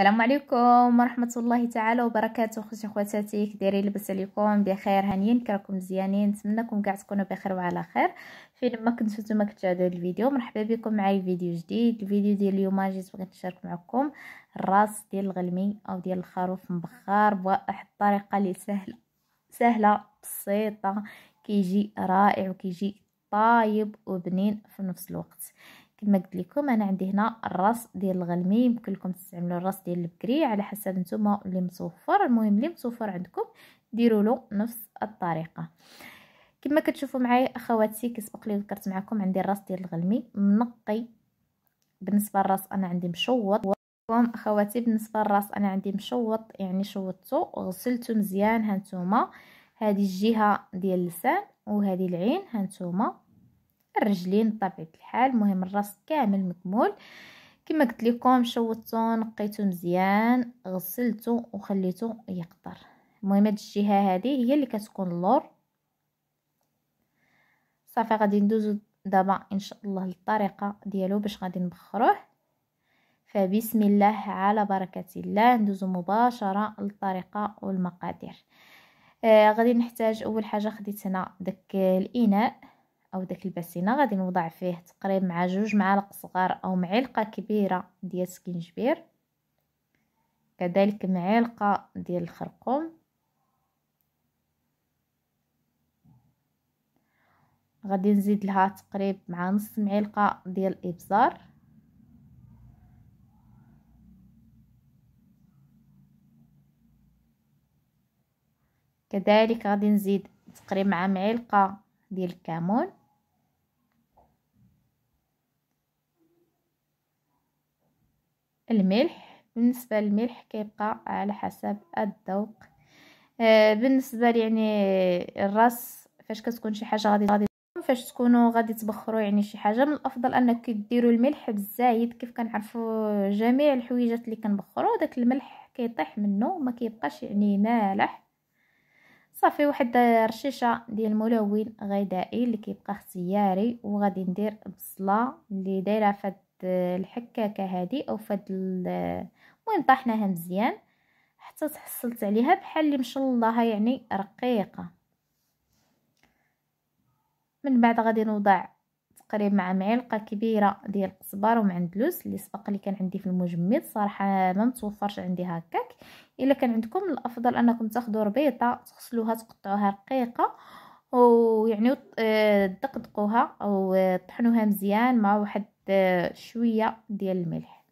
السلام عليكم ورحمه الله تعالى وبركاته خوتي خواتاتي كديري لاباس عليكم بخير هانيين كراكم مزيانين نتمنىكم كاع تكونوا بخير وعلى خير فين ما كنتو نتوما كتشاهدوا الفيديو مرحبا بكم معايا فيديو جديد الفيديو ديال اليوم جيت بغيت نشارك معكم الراس ديال الغلمي او ديال الخروف مبخار بواحد الطريقه اللي سهله سهله بسيطه كيجي رائع وكيجي طايب وبنين في نفس الوقت كما قلت لكم انا عندي هنا الراس ديال الغلمي يمكن لكم تستعملوا الراس ديال البكري على حسب نتوما اللي متوفر المهم اللي متوفر عندكم ديروا له نفس الطريقه كما كتشوفوا معايا اخواتي كسبق لي ذكرت معكم عندي الراس ديال الغلمي منقي بالنسبه للراس انا عندي مشوط اخواتي بالنسبه للراس انا عندي مشوط يعني شوطته وغسلته مزيان هانتوما هذه الجهه ديال اللسان وهذه العين هانتوما الرجلين بطبيعه الحال مهم الراس كامل مكمول كما قلت لكم شوطته نقيته مزيان غسلته وخليته يقطر المهم هاد الجهه هذه هي اللي كتكون اللور صافي غادي ندوزو دابا ان شاء الله للطريقه ديالو باش غادي نبخروه فبسم الله على بركه الله ندوزو مباشره للطريقه والمقادير آه غادي نحتاج اول حاجه خديت هنا داك الاناء او داك الباسينه غادي نوضع فيه تقريبا مع جوج معالق صغار او معلقه كبيره ديال السكينجبير كذلك معلقه ديال الخرقوم غادي نزيد لها تقريبا مع نص معلقه ديال الابزار كذلك غادي نزيد تقريبا مع معلقه ديال الكمون الملح بالنسبه للملح كيبقى على حسب الذوق آه، بالنسبه يعني الراس فاش كتكون شي حاجه غادي غادي فاش تكونوا غادي تبخروا يعني شي حاجه من الافضل انك ديروا الملح بالزايد كيف كنعرفوا جميع الحويجات اللي كنبخروا داك الملح كيطيح منه ما كيبقاش يعني مالح صافي واحد رشيشه ديال الملون غذائي اللي كيبقى اختياري وغادي ندير بصله اللي دايره فهاد الحكاكه هذه او فهاد المهم طحناها مزيان حتى تحصلت عليها بحال اللي الله يعني رقيقه من بعد غادي نوضع تقريبا مع معلقه كبيره ديال القزبر ومعندلوس اللي سبق اللي كان عندي في المجمد صراحه ما متوفرش عندي هكاك الا كان عندكم الافضل انكم تاخذوا ربيطه تغسلوها تقطعوها رقيقه ويعني آه، دقدقوها او طحنوها مزيان مع واحد بشويه ديال الملح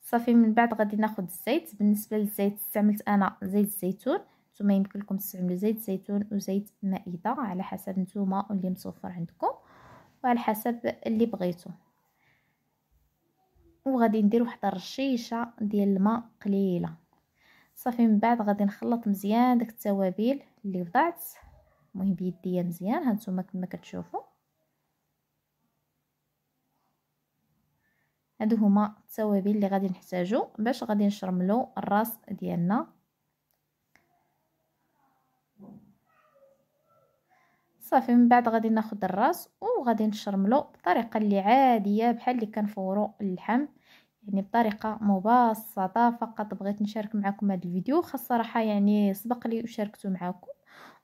صافي من بعد غادي ناخذ الزيت بالنسبه للزيت استعملت انا زيت الزيتون نتوما يمكن لكم تستعملوا زيت زيتون وزيت مائده على حسب نتوما واللي متوفر عندكم وعلى حسب اللي بغيتو وغادي ندير واحد الرشيشه ديال الماء قليله صافي من بعد غادي نخلط مزيان داك التوابل اللي وضعت المهم بيديا مزيان هانتوما كما كتشوفوا هادو هما التوابل اللي غادي نحتاجو باش غادي نشرملو الراس ديالنا صافي من بعد غادي ناخد الراس وغادي نشرملو بطريقه اللي عاديه بحال اللي كنفورو اللحم يعني بطريقه مبسطه فقط بغيت نشارك معكم هذا الفيديو خاص صراحه يعني سبق لي وشاركته معكم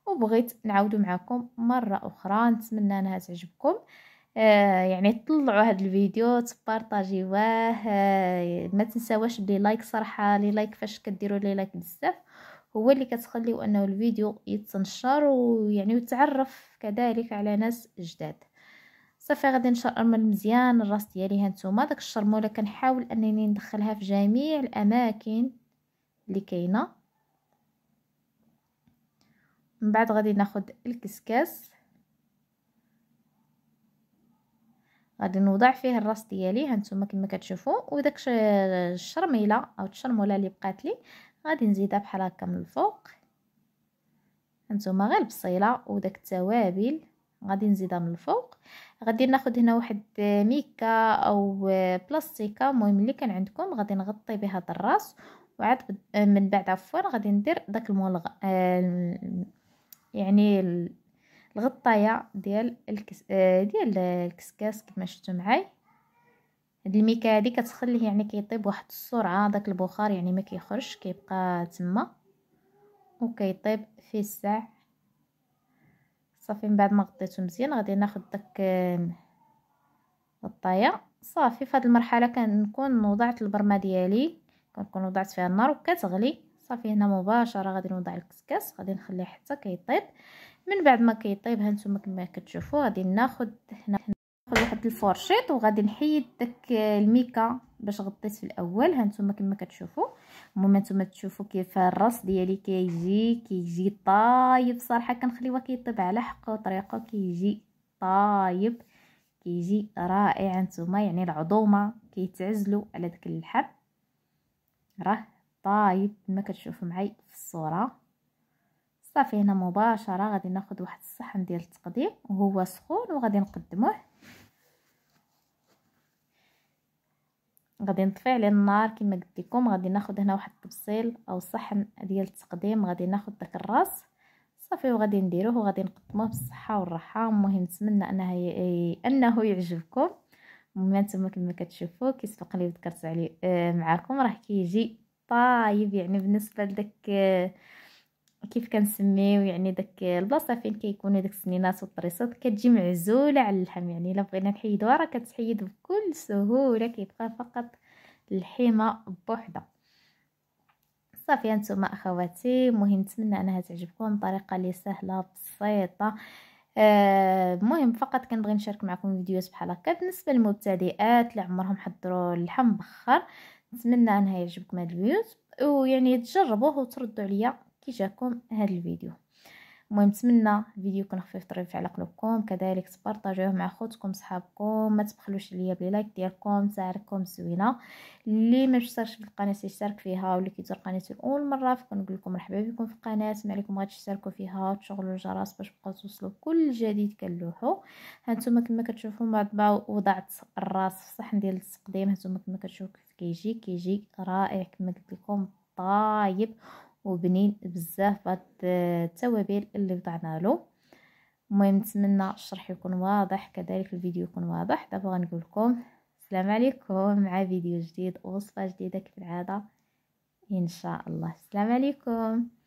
وبغيت نعاودو معكم مره اخرى نتمنى انها تعجبكم آه يعني طلعوا هذا الفيديو تبارطاجيوه آه ما تنساوش لي لايك صراحه لي لايك فاش كديروا لي لايك بزاف هو اللي كتخليو انه الفيديو يتنشر ويعني يتعرف كذلك على ناس جداد صافي غادي نشرمل من مزيان الراس ديالي هانتوما داك الشرموله كنحاول انني ندخلها في جميع الاماكن اللي كاينه من بعد غادي ناخذ الكسكاس غادي نوضع فيه الراس ديالي هانتوما كما كتشوفوا وداك الشرميله او الشرموله اللي بقات لي غادي نزيدها بحال هكا من الفوق هانتوما غير البصيله وداك التوابل غادي نزيدها من الفوق غادي ناخد هنا واحد ميكا او بلاستيكه المهم اللي كان عندكم غادي نغطي بها الراس وعاد من بعد عفوا غادي ندير داك آه يعني الغطايه ديال الكس... آه، ديال الكسكاس كما شفتوا معاي هاد الميكه هادي كتخليه يعني كيطيب واحد السرعه داك البخار يعني ما كيخرجش كيبقى تما وكيطيب في الساع صافي من بعد ما غطيته مزيان غادي ناخذ داك آه، الغطايه صافي في المرحله كنكون وضعت البرمه ديالي كنكون وضعت فيها النار وكتغلي صافي هنا مباشره غادي نوضع الكسكاس غادي نخليه حتى كيطيب من بعد ما كيطيب هانتوما كما كتشوفوا غادي ناخذ هنا ناخذ واحد الفورشيط وغادي نحيد داك الميكا باش غطيت في الاول هانتوما كما كتشوفوا المهم هانتوما تشوفوا كيف الراس ديالي كيجي كيجي طايب صراحه كنخليوه كيطيب على حقه وطريقه كيجي طايب كيجي رائع هانتوما يعني العظومه كيتعزلوا على داك اللحم راه طايب كما كتشوفوا معايا في الصوره صافي هنا مباشره غادي ناخذ واحد الصحن ديال التقديم وهو سخون وغادي نقدموه غادي نطفي عليه النار كما قلت لكم غادي ناخذ هنا واحد الطبسيل او صحن ديال التقديم غادي ناخذ داك الراس صافي وغادي نديروه وغادي نقدموه بالصحه والراحه المهم نتمنى انه ي... انه يعجبكم ما نتوما كما كتشوفوا كيسبق لي ذكرت عليه آه، معاكم راه كيجي طايب يعني بالنسبه لداك آه، كيف كنسميو يعني داك البلاصه فين كيكونوا داك السنينات والطريصات كتجي معزوله على اللحم يعني الا بغينا نحيدوها راه كتحيد بكل سهوله كيبقى فقط الحيمه بوحده صافي انتم اخواتي مهم نتمنى انها تعجبكم طريقه لي سهله بسيطه المهم آه فقط كنبغي نشارك معكم فيديوهات بحال هكا بالنسبه للمبتدئات اللي عمرهم حضروا اللحم بخر نتمنى انها يعجبكم هذا الفيديو ويعني تجربوه وتردوا عليا كي جاكم هذا الفيديو المهم نتمنى الفيديو يكون خفيف طريف على قلوبكم كذلك تبارطاجوه مع خوتكم صحابكم ما تبخلوش ليا بلي لايك ديالكم تاعكم زوينه اللي ما اشتركش في القناه يشترك فيها واللي كيزور قناتي لاول مره فكنقول لكم مرحبا بكم في القناه ما عليكم غير تشتركوا فيها وتشغلوا الجرس باش تبقاو توصلوا كل جديد كنلوحو هانتوما كما كتشوفوا بعد وضعت الراس في الصحن ديال التقديم هانتوما كما كتشوفوا كيف كيجي كيجي رائع كما قلت لكم طايب وبنين بزاف بهاد التوابل اللي وضعنا له المهم نتمنى الشرح يكون واضح كذلك الفيديو يكون واضح دابا غنقول لكم السلام عليكم مع فيديو جديد وصفه جديده كالعاده ان شاء الله السلام عليكم